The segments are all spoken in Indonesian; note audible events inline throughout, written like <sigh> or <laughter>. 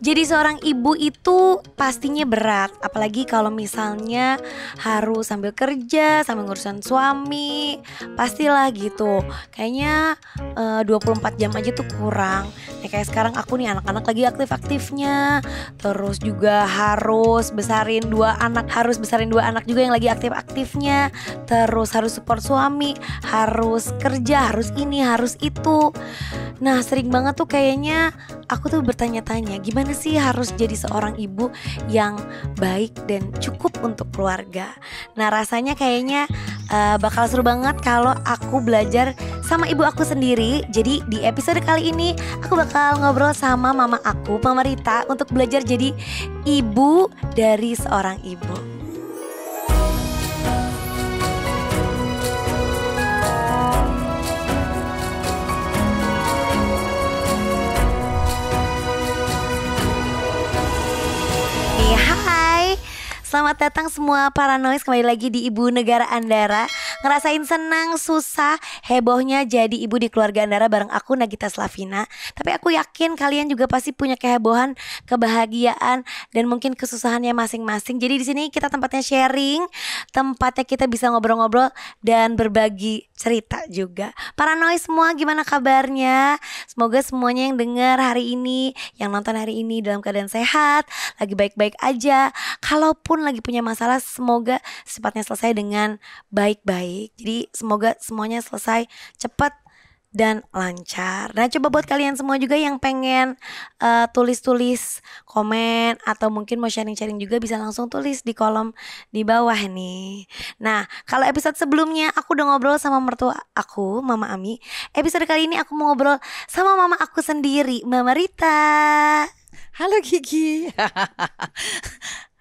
Jadi seorang ibu itu pastinya berat, apalagi kalau misalnya harus sambil kerja, sambil ngurusan suami, pastilah gitu. Kayaknya eh, uh, 24 jam aja tuh kurang. Ya kayak sekarang aku nih anak-anak lagi aktif-aktifnya, terus juga harus besarin dua anak, harus besarin dua anak juga yang lagi aktif-aktifnya, terus harus support suami, harus kerja, harus ini, harus itu. Nah, sering banget tuh kayaknya aku tuh bertanya-tanya gimana gimana sih harus jadi seorang ibu yang baik dan cukup untuk keluarga. Nah rasanya kayaknya uh, bakal seru banget kalau aku belajar sama ibu aku sendiri. Jadi di episode kali ini aku bakal ngobrol sama mama aku, Mama Rita, untuk belajar jadi ibu dari seorang ibu. Selamat datang semua paranoid kembali lagi di Ibu Negara Andara Ngerasain senang, susah, hebohnya jadi ibu di keluarga Andara bareng aku Nagita Slavina. Tapi aku yakin kalian juga pasti punya kehebohan, kebahagiaan dan mungkin kesusahannya masing-masing. Jadi di sini kita tempatnya sharing, tempatnya kita bisa ngobrol-ngobrol dan berbagi cerita juga. Para noise semua gimana kabarnya? Semoga semuanya yang dengar hari ini, yang nonton hari ini dalam keadaan sehat, lagi baik-baik aja. Kalaupun lagi punya masalah, semoga cepatnya selesai dengan baik-baik baik. Jadi semoga semuanya selesai cepat dan lancar. Nah, coba buat kalian semua juga yang pengen eh, tulis-tulis komen atau mungkin mau sharing-sharing juga bisa langsung tulis di kolom di bawah nih. Nah, kalau episode sebelumnya aku udah ngobrol sama mertua aku, Mama Ami. Episode kali ini aku mau ngobrol sama mama aku sendiri, Mama Rita. Halo Gigi. <laughs>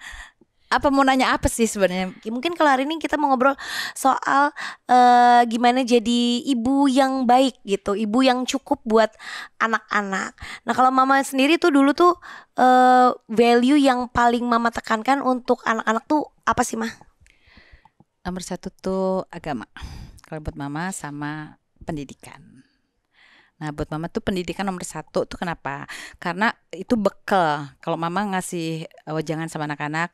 apa mau nanya apa sih sebenarnya? Mungkin kalau hari ini kita mau ngobrol soal uh, gimana jadi ibu yang baik gitu, ibu yang cukup buat anak-anak. Nah kalau mama sendiri tuh dulu tuh uh, value yang paling mama tekankan untuk anak-anak tuh apa sih mah? Nomor satu tuh agama. Kalau buat mama sama pendidikan. Nah, buat mama tuh pendidikan nomor satu tuh kenapa? Karena itu bekal. Kalau mama ngasih eh, wajangan sama anak-anak,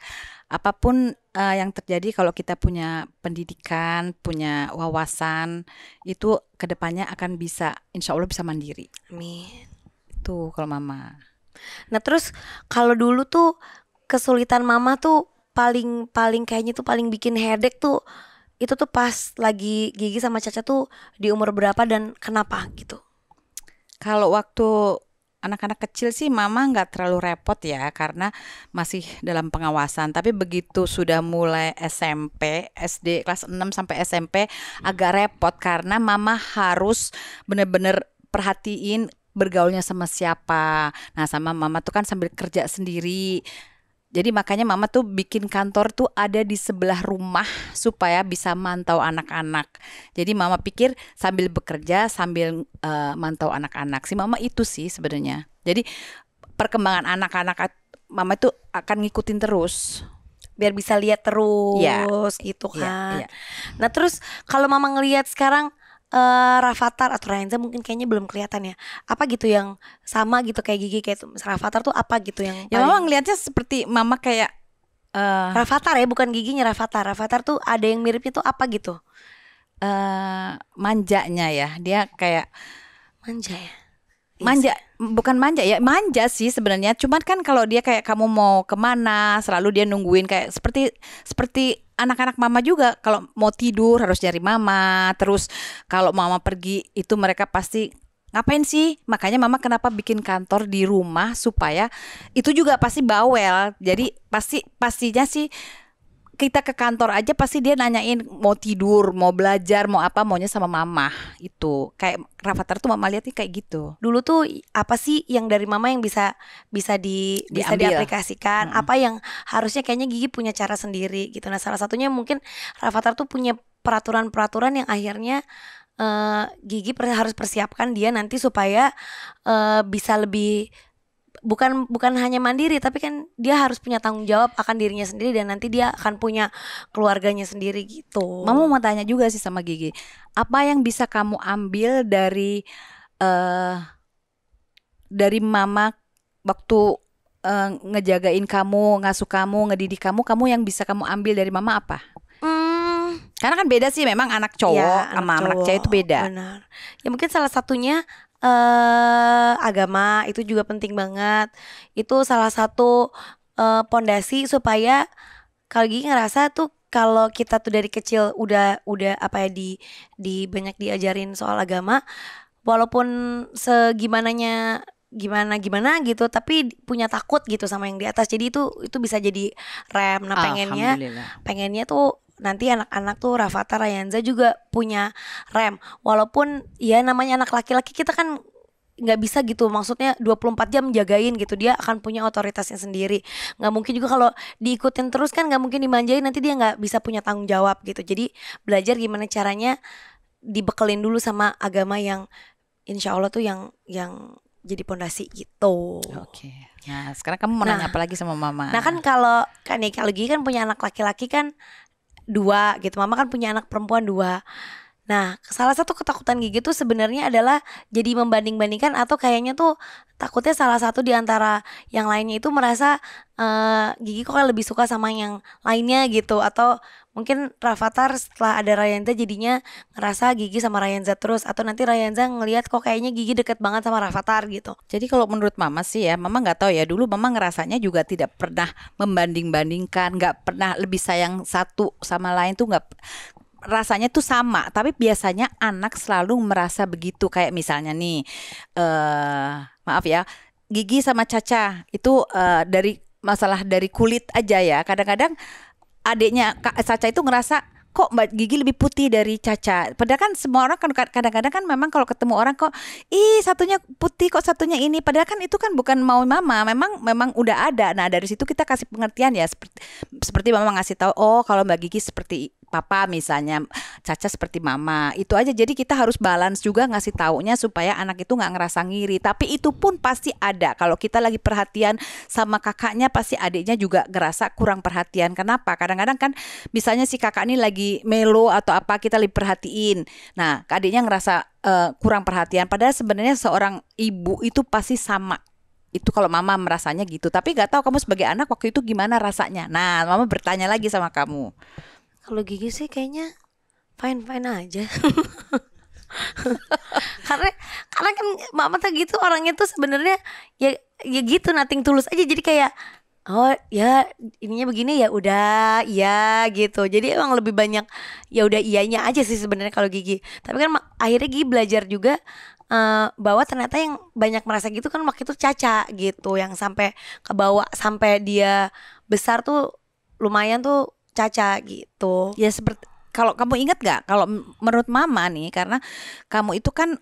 apapun uh, yang terjadi kalau kita punya pendidikan, punya wawasan, itu kedepannya akan bisa, insya Allah bisa mandiri. Amin. Itu kalau mama. Nah, terus kalau dulu tuh kesulitan mama tuh paling paling kayaknya tuh paling bikin headache tuh itu tuh pas lagi gigi sama Caca tuh di umur berapa dan kenapa gitu kalau waktu anak-anak kecil sih mama nggak terlalu repot ya karena masih dalam pengawasan. Tapi begitu sudah mulai SMP, SD kelas 6 sampai SMP agak repot karena mama harus benar-benar perhatiin bergaulnya sama siapa. Nah, sama mama tuh kan sambil kerja sendiri. Jadi makanya mama tuh bikin kantor tuh ada di sebelah rumah supaya bisa mantau anak-anak. Jadi mama pikir sambil bekerja sambil uh, mantau anak-anak. sih mama itu sih sebenarnya. Jadi perkembangan anak-anak mama itu akan ngikutin terus biar bisa lihat terus ya. gitu iya, kan. Ya, ya. Nah, terus kalau mama ngelihat sekarang uh, Rafathar atau Renza mungkin kayaknya belum kelihatan ya. Apa gitu yang sama gitu kayak Gigi kayak itu. Rafathar tuh apa gitu yang Ya paling... mama ngelihatnya seperti mama kayak uh... Rafathar ya bukan giginya Rafathar. Rafathar tuh ada yang miripnya tuh apa gitu. Uh, manjanya ya. Dia kayak manja ya. Manja, iya bukan manja ya, manja sih sebenarnya. Cuman kan kalau dia kayak kamu mau kemana, selalu dia nungguin kayak seperti seperti anak-anak mama juga kalau mau tidur harus nyari mama terus kalau mama pergi itu mereka pasti ngapain sih makanya mama kenapa bikin kantor di rumah supaya itu juga pasti bawel jadi pasti pastinya sih kita ke kantor aja pasti dia nanyain mau tidur, mau belajar, mau apa, maunya sama mama itu. Kayak Rafathar tuh mama lihatnya kayak gitu. Dulu tuh apa sih yang dari mama yang bisa bisa di Diambil. bisa diaplikasikan? Hmm. Apa yang harusnya kayaknya Gigi punya cara sendiri gitu. Nah, salah satunya mungkin Rafathar tuh punya peraturan-peraturan yang akhirnya uh, Gigi harus persiapkan dia nanti supaya uh, bisa lebih bukan bukan hanya mandiri tapi kan dia harus punya tanggung jawab akan dirinya sendiri dan nanti dia akan punya keluarganya sendiri gitu. Mama mau tanya juga sih sama Gigi, apa yang bisa kamu ambil dari uh, dari mama waktu uh, ngejagain kamu, ngasuh kamu, ngedidik kamu, kamu yang bisa kamu ambil dari mama apa? Hmm. Karena kan beda sih memang anak iya, cowok ya, sama anak, cowok. anak cewek itu beda. Benar. Ya mungkin salah satunya eh agama itu juga penting banget. Itu salah satu eh, pondasi supaya kalau gini ngerasa tuh kalau kita tuh dari kecil udah udah apa ya di di banyak diajarin soal agama walaupun segimananya gimana gimana gitu tapi punya takut gitu sama yang di atas jadi itu itu bisa jadi rem nah ah, pengennya pengennya tuh nanti anak-anak tuh Rafata Rayanza juga punya rem walaupun ya namanya anak laki-laki kita kan nggak bisa gitu maksudnya 24 jam jagain gitu dia akan punya otoritasnya sendiri nggak mungkin juga kalau diikutin terus kan nggak mungkin dimanjain nanti dia nggak bisa punya tanggung jawab gitu jadi belajar gimana caranya dibekelin dulu sama agama yang insya Allah tuh yang yang jadi pondasi gitu. Oke. Nah, sekarang kamu mau nah, nanya apa lagi sama mama? Nah kan kalau kan nih kalau Gigi kan punya anak laki-laki kan dua gitu mama kan punya anak perempuan dua Nah, salah satu ketakutan Gigi tuh sebenarnya adalah jadi membanding-bandingkan atau kayaknya tuh takutnya salah satu di antara yang lainnya itu merasa uh, Gigi kok lebih suka sama yang lainnya gitu atau mungkin Rafathar setelah ada Ryanza jadinya ngerasa Gigi sama Ryanza terus atau nanti Ryanza ngelihat kok kayaknya Gigi deket banget sama Rafathar gitu. Jadi kalau menurut Mama sih ya, Mama nggak tahu ya dulu Mama ngerasanya juga tidak pernah membanding-bandingkan, nggak pernah lebih sayang satu sama lain tuh nggak rasanya tuh sama, tapi biasanya anak selalu merasa begitu kayak misalnya nih eh uh, maaf ya, gigi sama Caca itu uh, dari masalah dari kulit aja ya. Kadang-kadang adiknya Kak Caca itu ngerasa kok Mbak Gigi lebih putih dari Caca? Padahal kan semua orang kan kadang-kadang kan memang kalau ketemu orang kok ih satunya putih kok satunya ini. Padahal kan itu kan bukan mau mama, memang memang udah ada. Nah, dari situ kita kasih pengertian ya seperti seperti mama ngasih tahu, oh kalau Mbak Gigi seperti papa misalnya Caca seperti mama itu aja jadi kita harus balance juga ngasih taunya supaya anak itu nggak ngerasa ngiri tapi itu pun pasti ada kalau kita lagi perhatian sama kakaknya pasti adiknya juga ngerasa kurang perhatian kenapa kadang-kadang kan misalnya si kakak ini lagi melo atau apa kita lebih perhatiin. Nah, kadinya ngerasa uh, kurang perhatian. Padahal sebenarnya seorang ibu itu pasti sama itu kalau mama merasanya gitu tapi nggak tahu kamu sebagai anak waktu itu gimana rasanya nah mama bertanya lagi sama kamu kalau gigi sih kayaknya fine fine aja <laughs> karena karena kan mama tuh gitu orangnya tuh sebenarnya ya ya gitu nating tulus aja jadi kayak oh ya ininya begini ya udah ya gitu jadi emang lebih banyak ya udah ianya aja sih sebenarnya kalau Gigi tapi kan akhirnya Gigi belajar juga uh, bahwa ternyata yang banyak merasa gitu kan waktu itu Caca gitu yang sampai ke bawah sampai dia besar tuh lumayan tuh Caca gitu ya seperti kalau kamu ingat gak kalau menurut mama nih karena kamu itu kan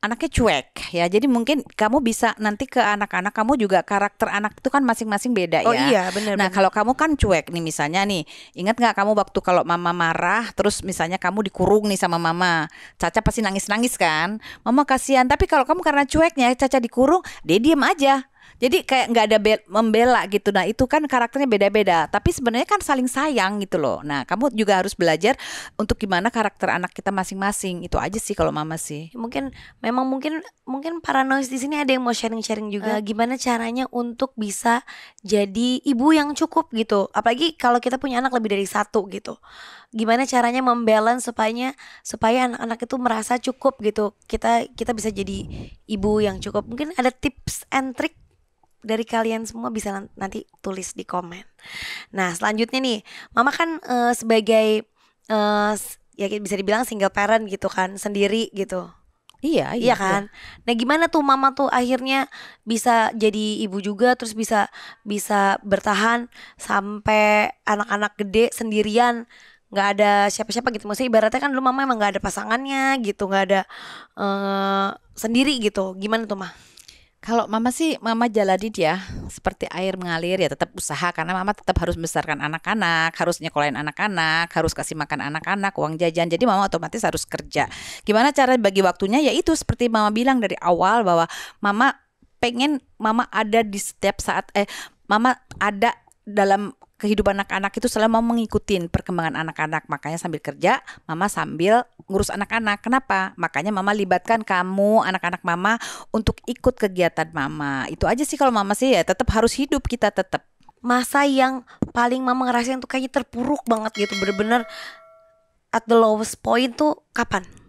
anaknya cuek ya. Jadi mungkin kamu bisa nanti ke anak-anak kamu juga karakter anak itu kan masing-masing beda oh, ya. Oh iya benar. Nah kalau kamu kan cuek nih misalnya nih, ingat nggak kamu waktu kalau mama marah terus misalnya kamu dikurung nih sama mama, Caca pasti nangis-nangis kan. Mama kasihan. Tapi kalau kamu karena cueknya Caca dikurung, dia diem aja jadi kayak nggak ada be- membela gitu. Nah itu kan karakternya beda-beda. Tapi sebenarnya kan saling sayang gitu loh. Nah kamu juga harus belajar untuk gimana karakter anak kita masing-masing. Itu aja sih kalau mama sih. Mungkin memang mungkin mungkin paranoid di sini ada yang mau sharing-sharing juga. Uh, gimana caranya untuk bisa jadi ibu yang cukup gitu. Apalagi kalau kita punya anak lebih dari satu gitu. Gimana caranya membalance supaya supaya anak-anak itu merasa cukup gitu. Kita kita bisa jadi ibu yang cukup. Mungkin ada tips and trick dari kalian semua bisa nanti tulis di komen. Nah, selanjutnya nih, Mama kan uh, sebagai uh, ya bisa dibilang single parent gitu kan, sendiri gitu. Iya, iya, iya kan. Iya. Nah, gimana tuh Mama tuh akhirnya bisa jadi ibu juga terus bisa bisa bertahan sampai anak-anak gede sendirian nggak ada siapa-siapa gitu maksudnya ibaratnya kan dulu mama emang nggak ada pasangannya gitu nggak ada uh, sendiri gitu gimana tuh mah kalau mama sih, mama jalani dia seperti air mengalir ya tetap usaha karena mama tetap harus besarkan anak-anak, harus nyekolahin anak-anak, harus kasih makan anak-anak, uang jajan. Jadi mama otomatis harus kerja. Gimana cara bagi waktunya? Ya itu seperti mama bilang dari awal bahwa mama pengen mama ada di setiap saat eh mama ada dalam kehidupan anak-anak itu selalu mau mengikuti perkembangan anak-anak. Makanya sambil kerja, mama sambil ngurus anak-anak. Kenapa? Makanya mama libatkan kamu, anak-anak mama untuk ikut kegiatan mama. Itu aja sih kalau mama sih ya tetap harus hidup kita tetap. Masa yang paling mama ngerasain tuh kayaknya terpuruk banget gitu. Bener-bener at the lowest point tuh kapan?